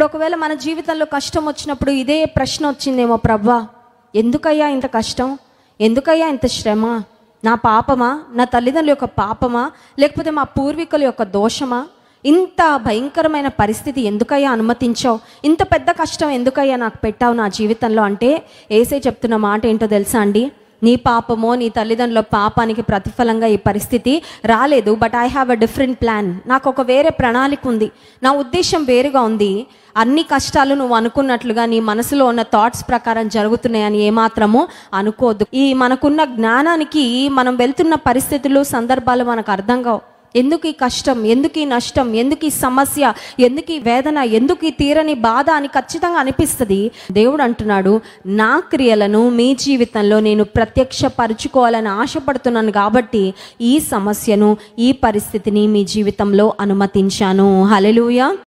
ఇప్పుడు ఒకవేళ మన జీవితంలో కష్టం వచ్చినప్పుడు ఇదే ప్రశ్న వచ్చిందేమో ప్రవ్వా ఎందుకయ్యా ఇంత కష్టం ఎందుకయ్యా ఇంత శ్రమ నా పాపమా నా తల్లిదండ్రుల యొక్క పాపమా లేకపోతే మా పూర్వీకుల యొక్క దోషమా ఇంత భయంకరమైన పరిస్థితి ఎందుకయ్యా అనుమతించావు ఇంత పెద్ద కష్టం ఎందుకయ్యా నాకు పెట్టావు నా జీవితంలో అంటే ఏసే చెప్తున్న మాట ఏంటో తెలుసా అండి నీ పాపమో నీ తల్లిదండ్రుల పాపానికి ప్రతిఫలంగా ఈ పరిస్థితి రాలేదు but I have a different plan నాకు ఒక వేరే ప్రణాళిక ఉంది నా ఉద్దేశం వేరుగా ఉంది అన్ని కష్టాలు నువ్వు అనుకున్నట్లుగా నీ మనసులో ఉన్న థాట్స్ ప్రకారం జరుగుతున్నాయని ఏమాత్రము అనుకోద్దు ఈ మనకున్న జ్ఞానానికి మనం వెళ్తున్న పరిస్థితులు సందర్భాలు మనకు అర్థం కావు ఎందుకు ఈ కష్టం ఎందుకు ఈ నష్టం ఎందుకు ఈ సమస్య ఎందుకు ఈ వేదన ఎందుకు ఈ తీరని బాధ అని ఖచ్చితంగా అనిపిస్తుంది దేవుడు అంటున్నాడు నా క్రియలను మీ జీవితంలో నేను ప్రత్యక్షపరుచుకోవాలని ఆశపడుతున్నాను కాబట్టి ఈ సమస్యను ఈ పరిస్థితిని మీ జీవితంలో అనుమతించాను హలెలుయ